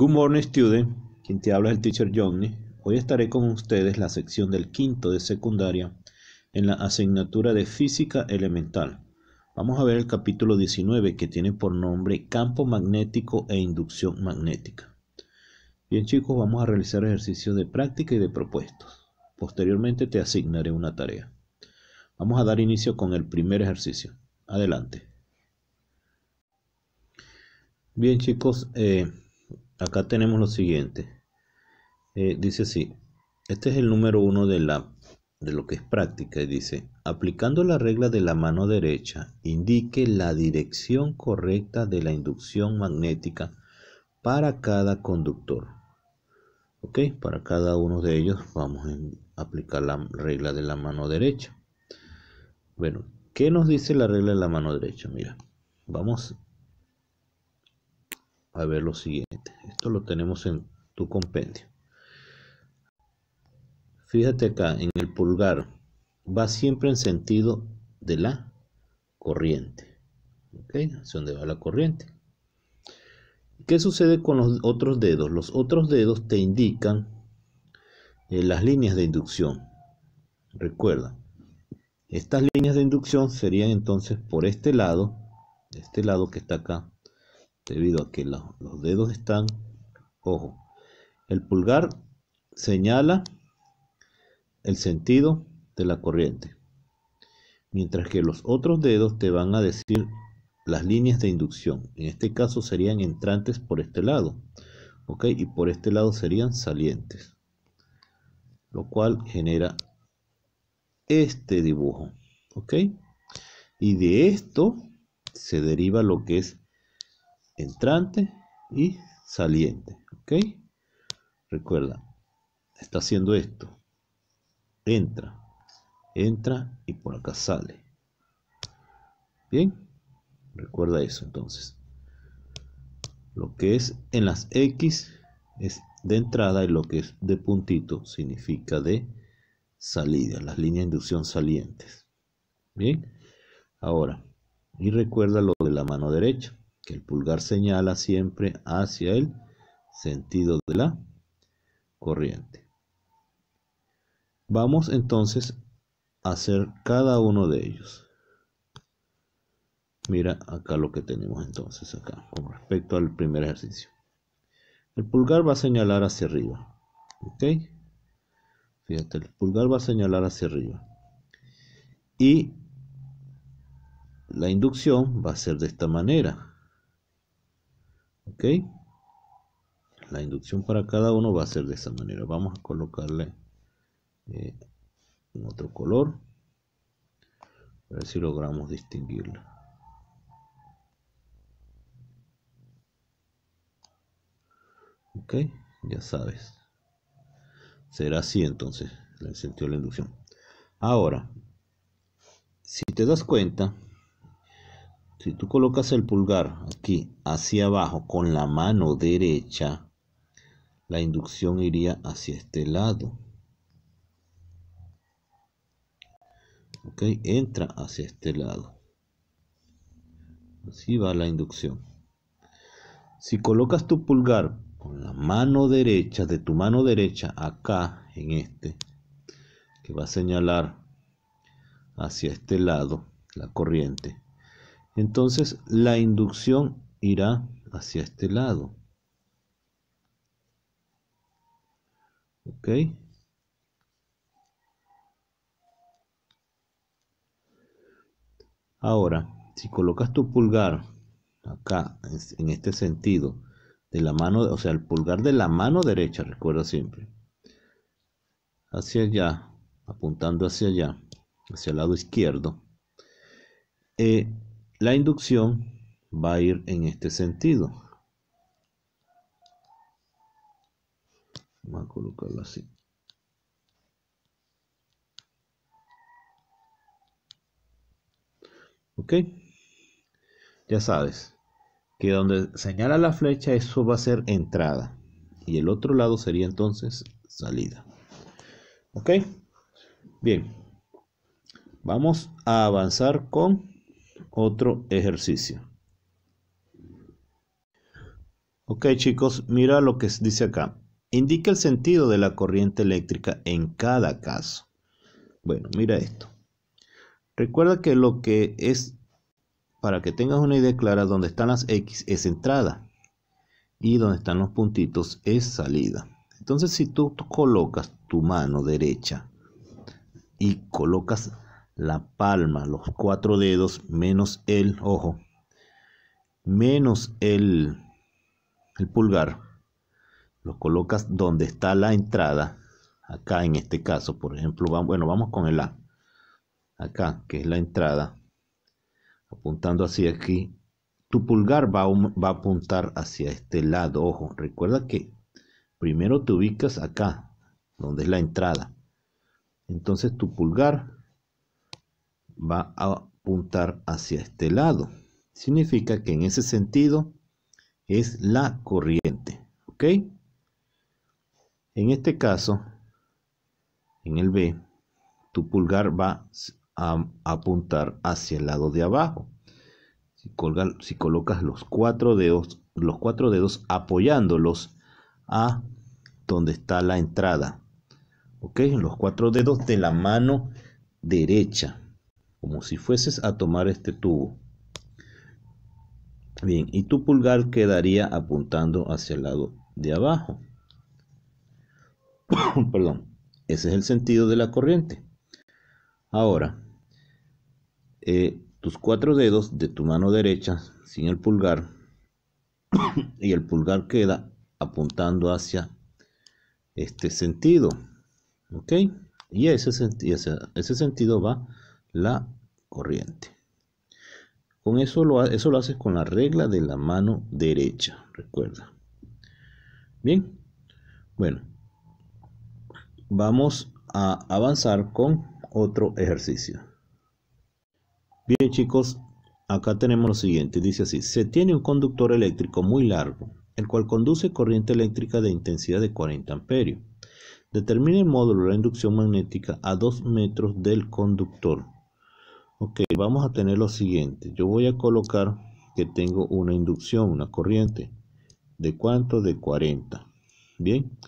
Good morning, student. Quien te habla es el teacher Johnny. Hoy estaré con ustedes la sección del quinto de secundaria en la asignatura de física elemental. Vamos a ver el capítulo 19 que tiene por nombre campo magnético e inducción magnética. Bien chicos, vamos a realizar ejercicios de práctica y de propuestos. Posteriormente te asignaré una tarea. Vamos a dar inicio con el primer ejercicio. Adelante. Bien chicos, eh, acá tenemos lo siguiente. Eh, dice así, este es el número uno de, la, de lo que es práctica y dice, aplicando la regla de la mano derecha, indique la dirección correcta de la inducción magnética para cada conductor. Ok, para cada uno de ellos vamos a aplicar la regla de la mano derecha. Bueno, ¿qué nos dice la regla de la mano derecha? Mira, vamos a ver lo siguiente. Esto lo tenemos en tu compendio. Fíjate acá, en el pulgar va siempre en sentido de la corriente. ¿Ok? Es donde va la corriente. ¿Qué sucede con los otros dedos? Los otros dedos te indican eh, las líneas de inducción. Recuerda, estas líneas de inducción serían entonces por este lado, este lado que está acá, debido a que los dedos están ojo. El pulgar señala el sentido de la corriente, mientras que los otros dedos te van a decir las líneas de inducción. En este caso serían entrantes por este lado, ¿ok? Y por este lado serían salientes, lo cual genera este dibujo, ¿ok? Y de esto se deriva lo que es entrante y saliente. Recuerda, está haciendo esto. Entra, entra y por acá sale. Bien, recuerda eso entonces. Lo que es en las X es de entrada y lo que es de puntito significa de salida, las líneas de inducción salientes. Bien, ahora, y recuerda lo de la mano derecha, que el pulgar señala siempre hacia él sentido de la corriente. Vamos entonces a hacer cada uno de ellos. Mira acá lo que tenemos entonces acá con respecto al primer ejercicio. El pulgar va a señalar hacia arriba. ¿Ok? Fíjate, el pulgar va a señalar hacia arriba. Y la inducción va a ser de esta manera. ¿Ok? la inducción para cada uno va a ser de esa manera. Vamos a colocarle eh, otro color. A ver si logramos distinguirla. Ok, ya sabes. Será así entonces el sentido la inducción. Ahora, si te das cuenta, si tú colocas el pulgar aquí hacia abajo con la mano derecha, la inducción iría hacia este lado. Ok, entra hacia este lado. Así va la inducción. Si colocas tu pulgar con la mano derecha, de tu mano derecha acá, en este, que va a señalar hacia este lado la corriente, entonces la inducción irá hacia este lado. ok ahora si colocas tu pulgar acá en este sentido de la mano o sea el pulgar de la mano derecha recuerda siempre hacia allá apuntando hacia allá hacia el lado izquierdo eh, la inducción va a ir en este sentido Vamos a colocarlo así. Ok. Ya sabes que donde señala la flecha eso va a ser entrada. Y el otro lado sería entonces salida. Ok. Bien. Vamos a avanzar con otro ejercicio. Ok chicos, mira lo que dice acá indica el sentido de la corriente eléctrica en cada caso. Bueno, mira esto. Recuerda que lo que es, para que tengas una idea clara, donde están las X es entrada y donde están los puntitos es salida. Entonces si tú, colocas tu mano derecha y colocas la palma, los cuatro dedos, menos el ojo, menos el, el pulgar, lo colocas donde está la entrada, acá en este caso, por ejemplo, bueno, vamos con el A, acá, que es la entrada, apuntando hacia aquí, tu pulgar va, va a apuntar hacia este lado, ojo, recuerda que primero te ubicas acá, donde es la entrada, entonces tu pulgar va a apuntar hacia este lado, significa que en ese sentido es la corriente, ¿ok? En este caso, en el B, tu pulgar va a apuntar hacia el lado de abajo. Si, si colocas los cuatro, dedos, los cuatro dedos apoyándolos a donde está la entrada. ¿Ok? Los cuatro dedos de la mano derecha. Como si fueses a tomar este tubo. Bien, y tu pulgar quedaría apuntando hacia el lado de abajo. Perdón, ese es el sentido de la corriente. Ahora, eh, tus cuatro dedos de tu mano derecha sin el pulgar y el pulgar queda apuntando hacia este sentido. ¿Ok? Y ese, ese, sentido va la corriente. Con eso lo haces con la regla de la mano derecha, recuerda. Bien, bueno, vamos a avanzar con otro ejercicio. Bien chicos, acá tenemos lo siguiente, dice así, se tiene un conductor eléctrico muy largo, el cual conduce corriente eléctrica de intensidad de 40 amperios. determine el módulo de la inducción magnética a 2 metros del conductor. Ok, vamos a tener lo siguiente, yo voy a colocar que tengo una inducción, una corriente. ¿De cuánto? De 40. Bien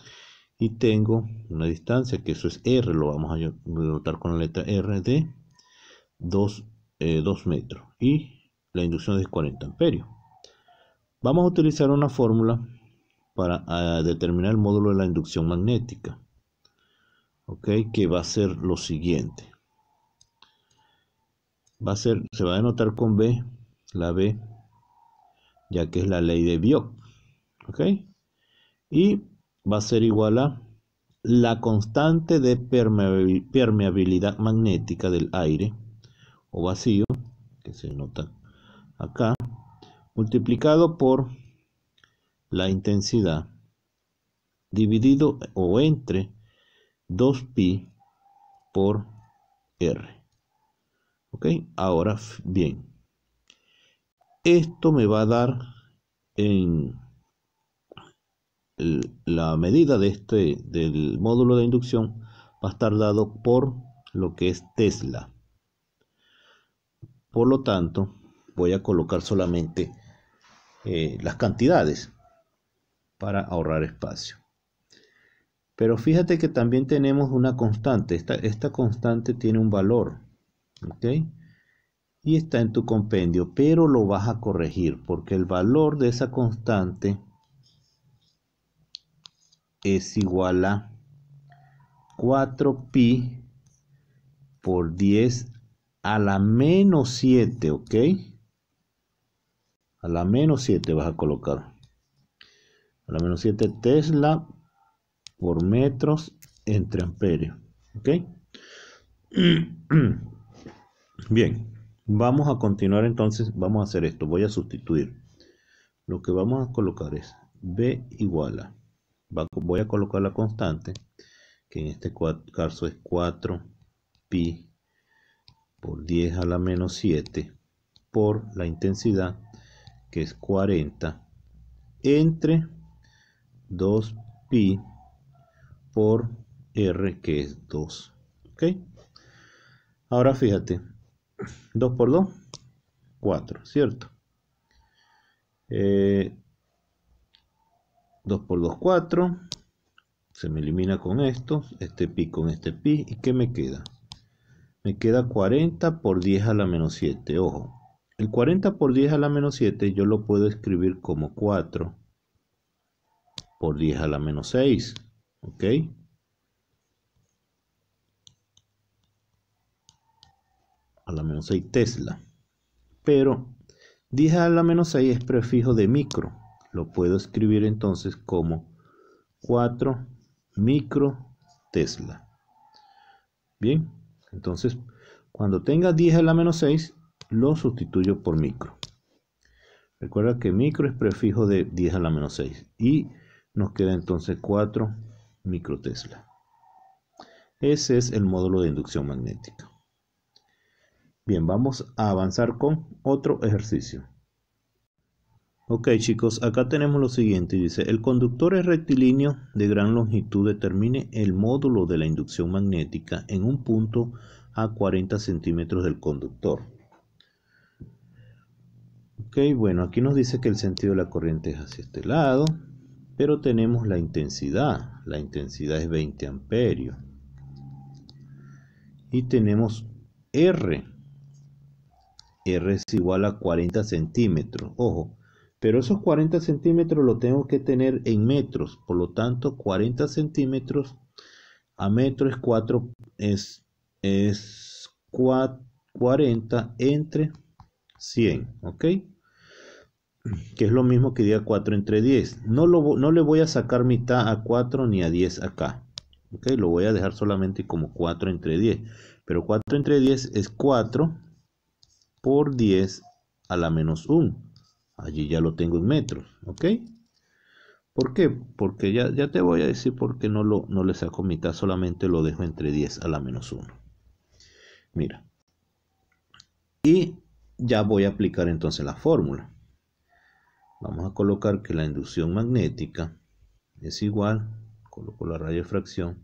y tengo una distancia que eso es R, lo vamos a denotar con la letra R de 2, eh, metros y la inducción es 40 amperios. Vamos a utilizar una fórmula para ah, determinar el módulo de la inducción magnética, ¿ok? Que va a ser lo siguiente. Va a ser, se va a denotar con B, la B, ya que es la ley de Biot, ¿ok? Y va a ser igual a la constante de permeabilidad magnética del aire o vacío, que se nota acá, multiplicado por la intensidad dividido o entre 2pi por r. ¿Ok? Ahora bien, esto me va a dar en la medida de este, del módulo de inducción va a estar dado por lo que es Tesla. Por lo tanto, voy a colocar solamente eh, las cantidades para ahorrar espacio. Pero fíjate que también tenemos una constante. Esta, constante tiene un valor. ok Y está en tu compendio, pero lo vas a corregir porque el valor de esa constante es igual a 4pi por 10 a la menos 7, ¿ok? A la menos 7 vas a colocar. A la menos 7 Tesla por metros entre amperios, ¿ok? Bien, vamos a continuar entonces, vamos a hacer esto, voy a sustituir. Lo que vamos a colocar es B igual a voy a colocar la constante, que en este caso es 4pi por 10 a la menos 7 por la intensidad, que es 40, entre 2pi por r, que es 2. ¿Ok? Ahora fíjate, 2 por 2, 4, ¿cierto? Eh, 2 por 2, 4. Se me elimina con esto, este pi con este pi. ¿Y qué me queda? Me queda 40 por 10 a la menos 7. Ojo, el 40 por 10 a la menos 7 yo lo puedo escribir como 4 por 10 a la menos 6. ¿Ok? A la menos 6 Tesla. Pero 10 a la menos 6 es prefijo de micro. Lo puedo escribir entonces como 4 micro Tesla. Bien, entonces cuando tenga 10 a la menos 6, lo sustituyo por micro. Recuerda que micro es prefijo de 10 a la menos 6 y nos queda entonces 4 micro Tesla. Ese es el módulo de inducción magnética. Bien, vamos a avanzar con otro ejercicio. Ok chicos, acá tenemos lo siguiente, dice, el conductor es rectilíneo de gran longitud, determine el módulo de la inducción magnética en un punto a 40 centímetros del conductor. Ok, bueno, aquí nos dice que el sentido de la corriente es hacia este lado, pero tenemos la intensidad, la intensidad es 20 amperios. Y tenemos R, R es igual a 40 centímetros, ojo, pero esos 40 centímetros lo tengo que tener en metros. Por lo tanto, 40 centímetros a metro es 4. Es, es 40 entre 100. ¿Ok? Que es lo mismo que diga 4 entre 10. No, no le voy a sacar mitad a 4 ni a 10 acá. ¿Ok? Lo voy a dejar solamente como 4 entre 10. Pero 4 entre 10 es 4 por 10 a la menos 1 allí ya lo tengo en metros, ¿ok? ¿Por qué? Porque ya, te voy a decir por qué no, lo, no le saco mitad, solamente lo dejo entre 10 a la menos 1. Mira. Y ya voy a aplicar entonces la fórmula. Vamos a colocar que la inducción magnética es igual, coloco la radio de fracción,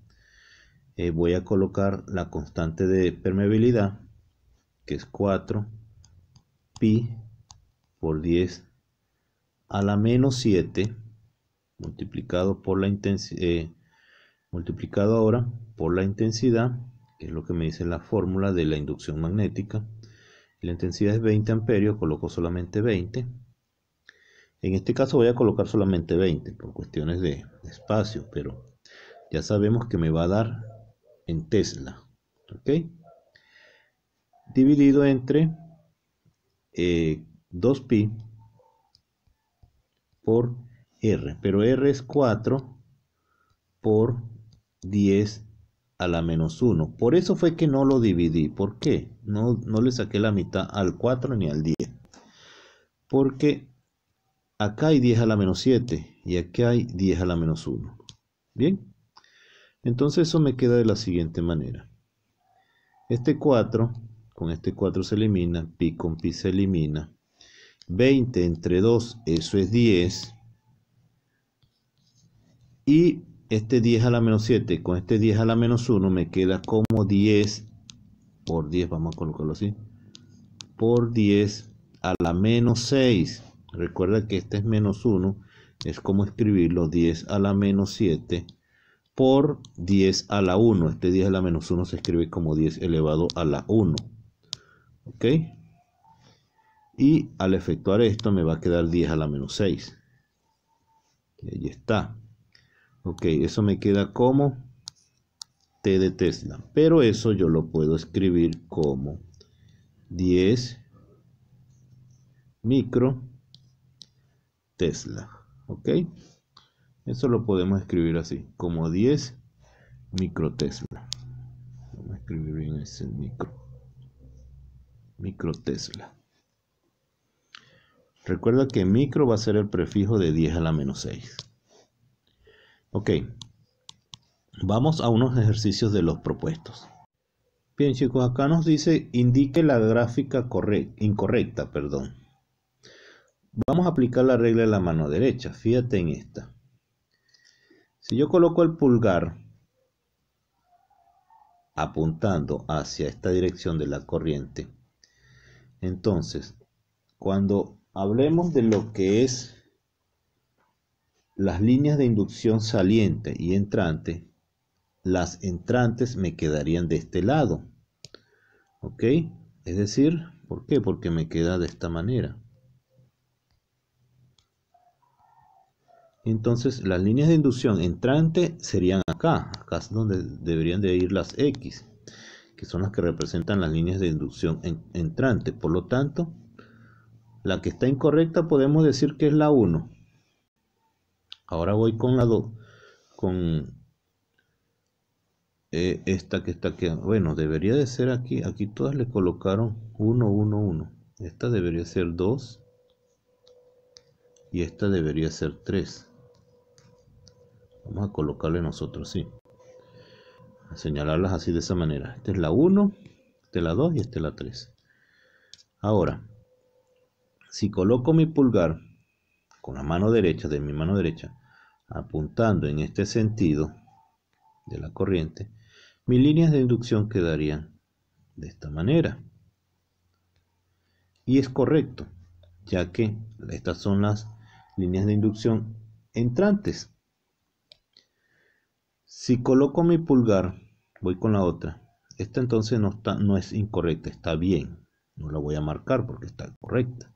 eh, voy a colocar la constante de permeabilidad, que es 4 pi por 10 a la menos 7 multiplicado por la intensidad eh, multiplicado ahora por la intensidad que es lo que me dice la fórmula de la inducción magnética la intensidad es 20 amperios coloco solamente 20 en este caso voy a colocar solamente 20 por cuestiones de espacio pero ya sabemos que me va a dar en tesla ok dividido entre eh, 2pi por r, pero r es 4 por 10 a la menos 1. Por eso fue que no lo dividí. ¿Por qué? No, no le saqué la mitad al 4 ni al 10. Porque acá hay 10 a la menos 7 y acá hay 10 a la menos 1. Bien. Entonces eso me queda de la siguiente manera. Este 4, con este 4 se elimina, pi con pi se elimina, 20 entre 2, eso es 10. Y este 10 a la menos 7, con este 10 a la menos 1 me queda como 10 por 10, vamos a colocarlo así, por 10 a la menos 6. Recuerda que este es menos 1, es como escribirlo 10 a la menos 7 por 10 a la 1. Este 10 a la menos 1 se escribe como 10 elevado a la 1. ¿Ok? Y al efectuar esto me va a quedar 10 a la menos 6. Y ahí está. Ok, eso me queda como T de Tesla. Pero eso yo lo puedo escribir como 10 micro Tesla. Ok, eso lo podemos escribir así, como 10 micro Tesla. Vamos a escribir bien ese micro. Micro Tesla. Recuerda que micro va a ser el prefijo de 10 a la menos 6. Ok, vamos a unos ejercicios de los propuestos. Bien chicos, acá nos dice indique la gráfica correcta, incorrecta. Perdón. Vamos a aplicar la regla de la mano derecha. Fíjate en esta. Si yo coloco el pulgar apuntando hacia esta dirección de la corriente, entonces cuando Hablemos de lo que es las líneas de inducción saliente y entrante. Las entrantes me quedarían de este lado. ¿Ok? Es decir, ¿por qué? Porque me queda de esta manera. Entonces las líneas de inducción entrante serían acá, acá es donde deberían de ir las X, que son las que representan las líneas de inducción entrante. Por lo tanto, la que está incorrecta podemos decir que es la 1. Ahora voy con la 2. Con eh, esta que está aquí. Bueno, debería de ser aquí. Aquí todas le colocaron 1, 1, 1. Esta debería ser 2. Y esta debería ser 3. Vamos a colocarle nosotros, sí. A señalarlas así de esa manera. Esta es la 1, esta es la 2 y esta es la 3. Ahora, si coloco mi pulgar con la mano derecha, de mi mano derecha, apuntando en este sentido de la corriente, mis líneas de inducción quedarían de esta manera. Y es correcto, ya que estas son las líneas de inducción entrantes. Si coloco mi pulgar, voy con la otra. Esta entonces no, está, no es incorrecta, está bien. No la voy a marcar porque está correcta.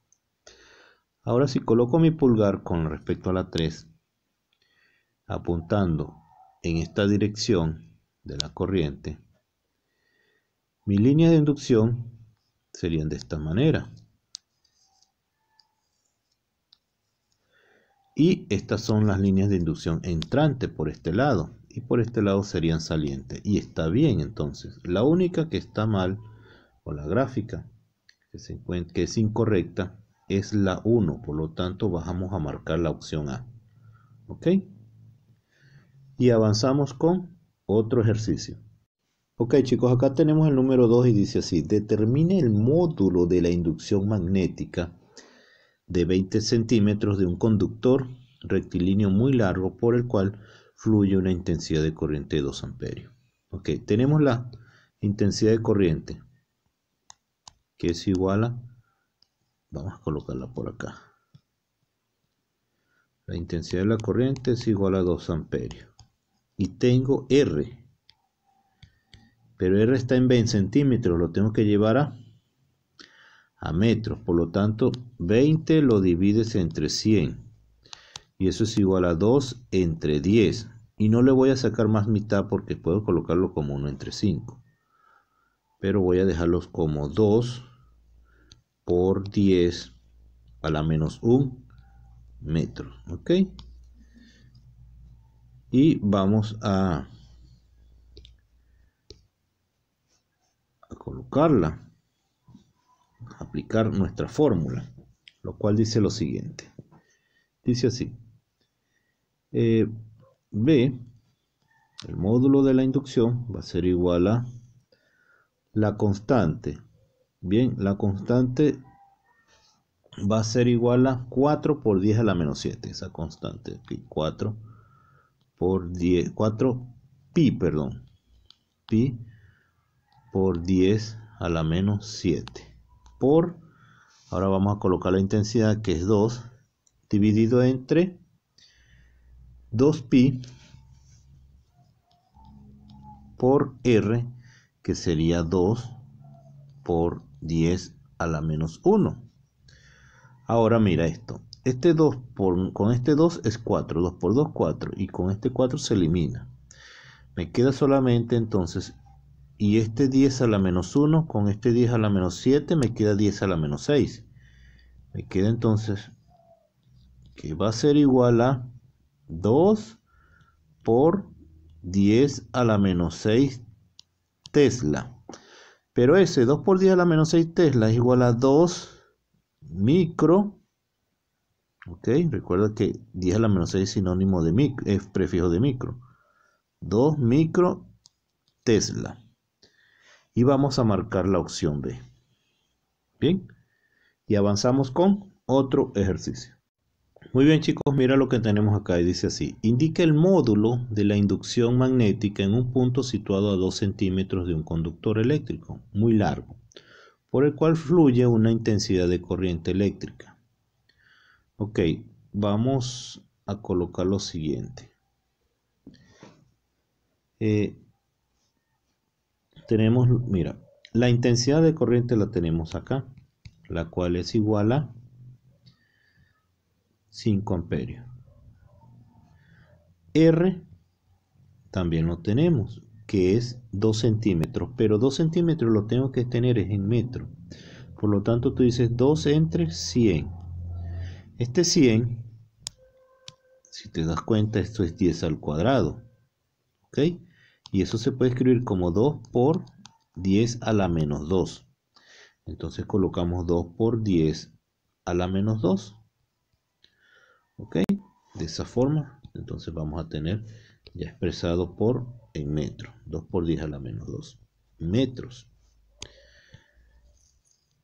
Ahora si coloco mi pulgar con respecto a la 3, apuntando en esta dirección de la corriente, mis líneas de inducción serían de esta manera. Y estas son las líneas de inducción entrante por este lado. Y por este lado serían salientes. Y está bien entonces. La única que está mal, o la gráfica, que, se que es incorrecta, es la 1, por lo tanto bajamos a marcar la opción A. ¿Ok? Y avanzamos con otro ejercicio. Ok chicos, acá tenemos el número 2 y dice así, determine el módulo de la inducción magnética de 20 centímetros de un conductor rectilíneo muy largo por el cual fluye una intensidad de corriente de 2 amperios. Ok, tenemos la intensidad de corriente que es igual a vamos a colocarla por acá la intensidad de la corriente es igual a 2 amperios y tengo R pero R está en 20 centímetros lo tengo que llevar a a metros por lo tanto 20 lo divides entre 100 y eso es igual a 2 entre 10 y no le voy a sacar más mitad porque puedo colocarlo como 1 entre 5 pero voy a dejarlos como 2 por 10 a la menos 1 metro. ¿Ok? Y vamos a, colocarla, aplicar nuestra fórmula, lo cual dice lo siguiente. Dice así. Eh, B, el módulo de la inducción, va a ser igual a la constante Bien, la constante va a ser igual a 4 por 10 a la menos 7, esa constante aquí, 4 por 10, 4 pi, perdón, pi por 10 a la menos 7, por, ahora vamos a colocar la intensidad que es 2, dividido entre 2 pi por r, que sería 2 por 10 a la menos 1. Ahora mira esto. Este 2 por, con este 2 es 4, 2 por 2 es 4 y con este 4 se elimina. Me queda solamente entonces y este 10 a la menos 1 con este 10 a la menos 7 me queda 10 a la menos 6. Me queda entonces que va a ser igual a 2 por 10 a la menos 6 Tesla. Pero ese 2 por 10 a la menos 6 Tesla es igual a 2 micro. Ok, recuerda que 10 a la menos 6 es sinónimo de micro, es prefijo de micro. 2 micro Tesla. Y vamos a marcar la opción B. Bien, y avanzamos con otro ejercicio. Muy bien chicos, mira lo que tenemos acá y dice así. Indica el módulo de la inducción magnética en un punto situado a 2 centímetros de un conductor eléctrico, muy largo, por el cual fluye una intensidad de corriente eléctrica. Ok, vamos a colocar lo siguiente. Eh, tenemos, mira, la intensidad de corriente la tenemos acá, la cual es igual a 5 amperios. R también lo tenemos, que es 2 centímetros, pero 2 centímetros lo tengo que tener es en metro. Por lo tanto, tú dices 2 entre 100. Este 100, si te das cuenta, esto es 10 al cuadrado. ¿Ok? Y eso se puede escribir como 2 por 10 a la menos 2. Entonces colocamos 2 por 10 a la menos 2 ok de esa forma entonces vamos a tener ya expresado por el metro 2 por 10 a la menos 2 metros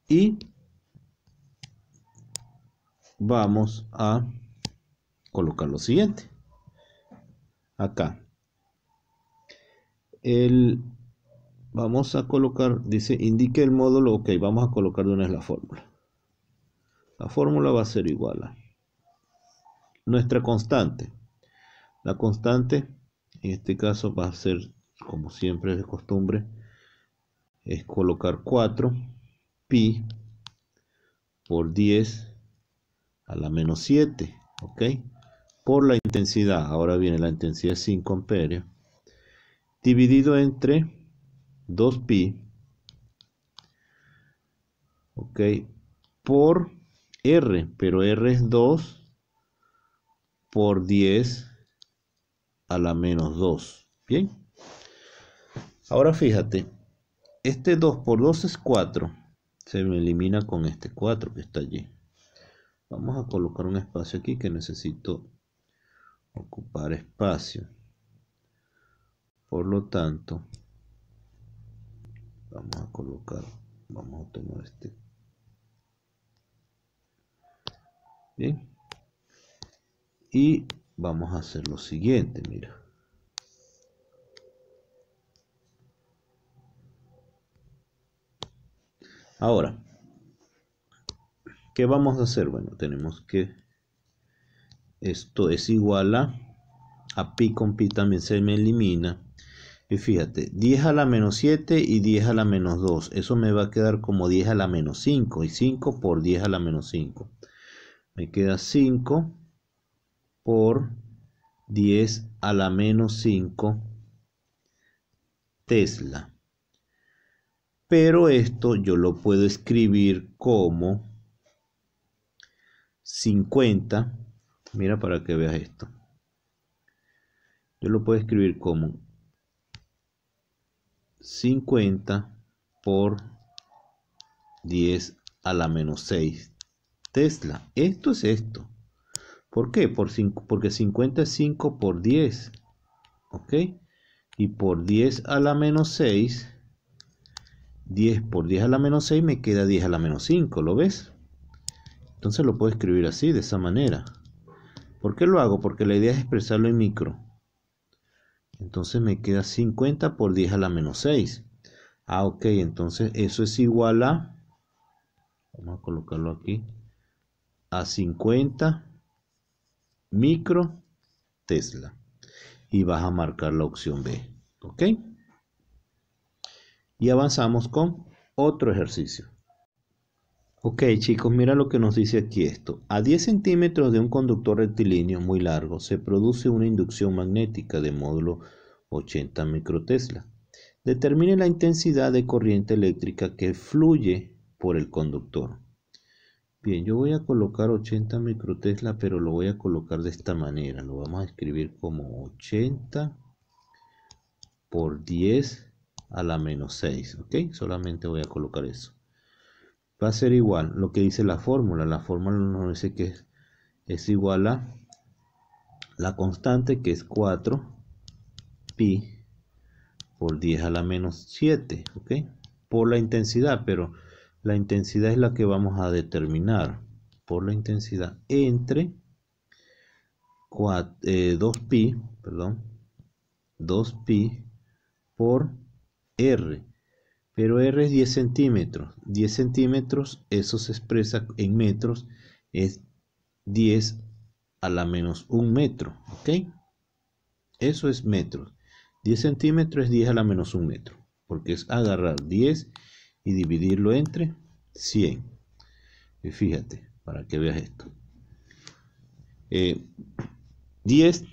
y vamos a colocar lo siguiente acá el vamos a colocar dice indique el módulo ok vamos a colocar de una vez la fórmula la fórmula va a ser igual a nuestra constante. La constante, en este caso, va a ser, como siempre es de costumbre, es colocar 4 pi por 10 a la menos 7, ¿ok? Por la intensidad, ahora viene la intensidad 5 amperios, dividido entre 2 pi, ¿ok? Por R, pero R es 2 por 10 a la menos 2. Bien. Ahora fíjate, este 2 por 2 es 4. Se me elimina con este 4 que está allí. Vamos a colocar un espacio aquí que necesito ocupar espacio. Por lo tanto, vamos a colocar, vamos a tomar este. Bien, y vamos a hacer lo siguiente, mira. Ahora, ¿qué vamos a hacer? Bueno, tenemos que esto es igual a, a pi con pi también se me elimina. Y fíjate, 10 a la menos 7 y 10 a la menos 2. Eso me va a quedar como 10 a la menos 5. Y 5 por 10 a la menos 5. Me queda 5 por 10 a la menos 5 Tesla. Pero esto yo lo puedo escribir como 50. Mira para que veas esto. Yo lo puedo escribir como 50 por 10 a la menos 6 Tesla. Esto es esto. ¿Por qué? porque 50 es 5 por 10. ¿Ok? Y por 10 a la menos 6. 10 por 10 a la menos 6 me queda 10 a la menos 5. ¿Lo ves? Entonces lo puedo escribir así, de esa manera. ¿Por qué lo hago? Porque la idea es expresarlo en micro. Entonces me queda 50 por 10 a la menos 6. Ah, ok. Entonces eso es igual a... Vamos a colocarlo aquí. A 50 micro Tesla. Y vas a marcar la opción B. ¿Ok? Y avanzamos con otro ejercicio. Ok chicos, mira lo que nos dice aquí esto. A 10 centímetros de un conductor rectilíneo muy largo se produce una inducción magnética de módulo 80 microtesla. Determine la intensidad de corriente eléctrica que fluye por el conductor. Bien, yo voy a colocar 80 microtesla, pero lo voy a colocar de esta manera. Lo vamos a escribir como 80 por 10 a la menos 6. ¿Ok? Solamente voy a colocar eso. Va a ser igual lo que dice la fórmula. La fórmula nos dice que es, es igual a la constante que es 4 pi por 10 a la menos 7. ¿Ok? Por la intensidad, pero la intensidad es la que vamos a determinar por la intensidad entre 2pi, eh, perdón, 2pi por R. Pero R es 10 centímetros. 10 centímetros, eso se expresa en metros, es 10 a la menos 1 metro. ¿Ok? Eso es metros. 10 centímetros es 10 a la menos 1 metro. Porque es agarrar 10 y dividirlo entre 100. Y fíjate, para que veas esto. 10 eh,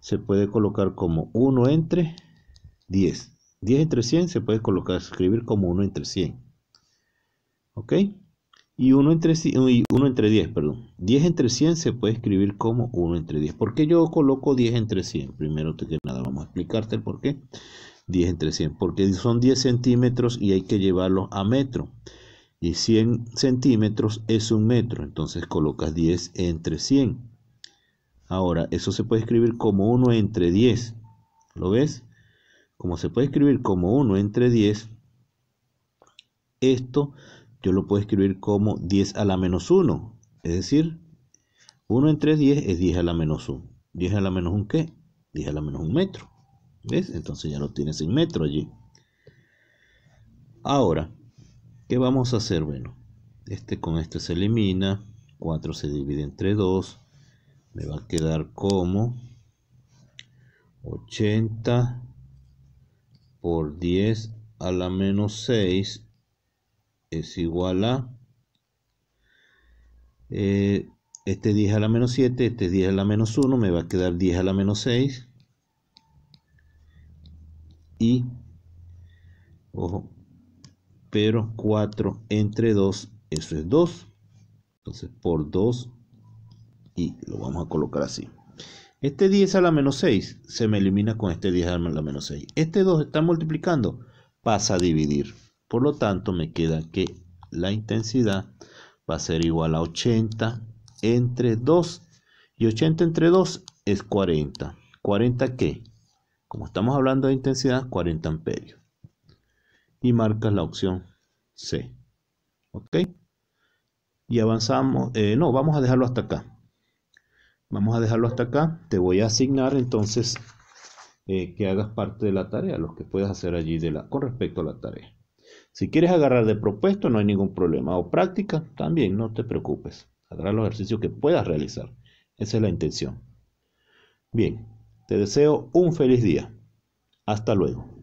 se puede colocar como 1 entre 10. 10 entre 100 se puede colocar, escribir como 1 entre 100. ¿Ok? Y 1 entre, 1 entre 10, perdón. 10 entre 100 se puede escribir como 1 entre 10. ¿Por qué yo coloco 10 entre 100? Primero que nada, vamos a explicarte el por qué. 10 entre 100, porque son 10 centímetros y hay que llevarlo a metro. Y 100 centímetros es un metro, entonces colocas 10 entre 100. Ahora, eso se puede escribir como 1 entre 10. ¿Lo ves? Como se puede escribir como 1 entre 10, esto yo lo puedo escribir como 10 a la menos 1. Es decir, 1 entre 10 es 10 a la menos 1. ¿10 a la menos 1 qué? 10 a la menos 1 metro. ¿Ves? Entonces ya lo tienes en metro allí. Ahora, ¿qué vamos a hacer? Bueno, este con este se elimina. 4 se divide entre 2. Me va a quedar como 80 por 10 a la menos 6 es igual a eh, este 10 a la menos 7, este 10 a la menos 1, me va a quedar 10 a la menos 6 y, ojo, pero 4 entre 2, eso es 2. Entonces por 2 y lo vamos a colocar así. Este 10 a la menos 6 se me elimina con este 10 a la menos 6. Este 2 está multiplicando, pasa a dividir. Por lo tanto, me queda que la intensidad va a ser igual a 80 entre 2. Y 80 entre 2 es 40. ¿40 qué? Como estamos hablando de intensidad, 40 amperios. Y marcas la opción C. ¿Ok? Y avanzamos. Eh, no, vamos a dejarlo hasta acá. Vamos a dejarlo hasta acá. Te voy a asignar entonces eh, que hagas parte de la tarea, los que puedas hacer allí con respecto a la tarea. Si quieres agarrar de propuesto, no hay ningún problema. O práctica, también, no te preocupes. Agarrar los ejercicios que puedas realizar. Esa es la intención. Bien, te deseo un feliz día. Hasta luego.